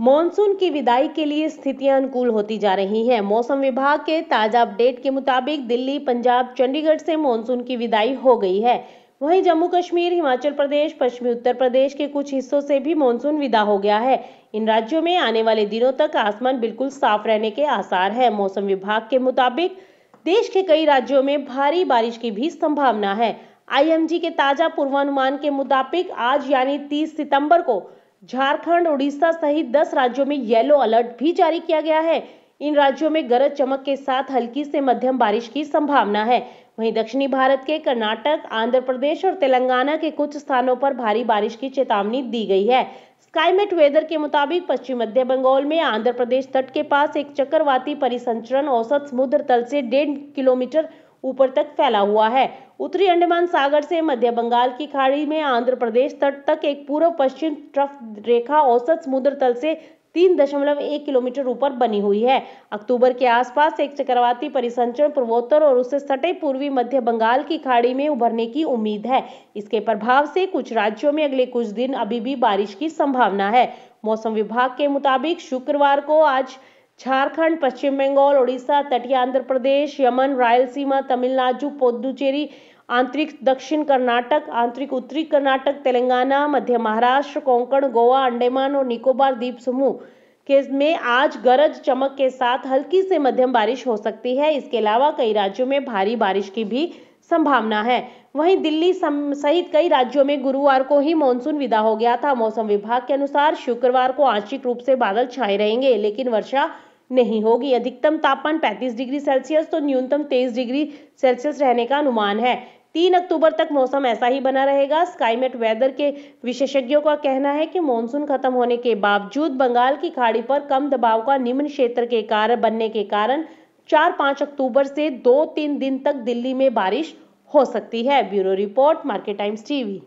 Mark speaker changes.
Speaker 1: monsoon की विदाई के लिए स्थितियां अनुकूल होती जा रही हैं मौसम विभाग के ताज़ा अपडेट के मुताबिक दिल्ली पंजाब चंडीगढ़ से मॉनसून की विदाई हो गई है वहीं जम्मू कश्मीर हिमाचल प्रदेश पश्चिमी उत्तर प्रदेश के कुछ हिस्सों से भी मॉनसून विदा हो गया है इन राज्यों में आने वाले दिनों तक आसमान बिल्कुल साफ रहने के आसार है मौसम विभाग के मुताबिक देश के कई राज्यों में भारी बारिश की भी संभावना है आईएमजी के ताज़ा पूर्वानुमान के मुताबिक आज यानी 30 सितंबर को झारखंड उड़ीसा सहित दस राज्यों में येलो अलर्ट भी जारी किया गया है इन राज्यों में गरज चमक के साथ हल्की से मध्यम बारिश की संभावना है वहीं दक्षिणी भारत के कर्नाटक आंध्र प्रदेश और तेलंगाना के कुछ स्थानों पर भारी बारिश की चेतावनी दी गई है स्काईमेट वेदर के मुताबिक पश्चिम मध्य बंगाल में आंध्र प्रदेश तट के पास एक चक्रवाती परिसंचरण औसत समुद्र तल से डेढ़ किलोमीटर ऊपर तक फैला हुआ है उत्तरी अंडमान सागर से मध्य बंगाल की खाड़ी में आंध्र प्रदेश तट तक एक पूर्व पश्चिम ट्रफ रेखा औसत समुद्र तल से तीन दशमलव एक किलोमीटर ऊपर बनी हुई है अक्टूबर के आसपास एक चक्रवाती परिसंचरण पूर्वोत्तर और उससे सटे पूर्वी मध्य बंगाल की खाड़ी में उभरने की उम्मीद है इसके प्रभाव से कुछ राज्यों में अगले कुछ दिन अभी भी बारिश की संभावना है मौसम विभाग के मुताबिक शुक्रवार को आज झारखंड पश्चिम बंगाल उड़ीसा तटीय आंध्र प्रदेश यमन रायलसीमा तमिलनाडु पुदुचेरी आंतरिक दक्षिण कर्नाटक आंतरिक उत्तरी कर्नाटक तेलंगाना मध्य महाराष्ट्र कोंकण गोवा अंडमान और निकोबार द्वीप समूह के में आज गरज चमक के साथ हल्की से मध्यम बारिश हो सकती है इसके अलावा कई राज्यों में भारी बारिश की भी संभावना है वहीं दिल्ली सहित कई राज्यों में गुरुवार को ही मॉनसून विदा हो गया था मौसम विभाग के अनुसार शुक्रवार को आंशिक रूप से बादल छाए रहेंगे लेकिन वर्षा नहीं होगी अधिकतम तापमान 35 डिग्री सेल्सियस तो न्यूनतम 23 डिग्री सेल्सियस रहने का अनुमान है तीन अक्टूबर तक मौसम ऐसा ही बना रहेगा स्काईमेट वेदर के विशेषज्ञों का कहना है कि मॉनसून खत्म होने के बावजूद बंगाल की खाड़ी पर कम दबाव का निम्न क्षेत्र के कारण बनने के कारण चार पांच अक्टूबर से दो तीन दिन तक दिल्ली में बारिश हो सकती है bureau report Market Times TV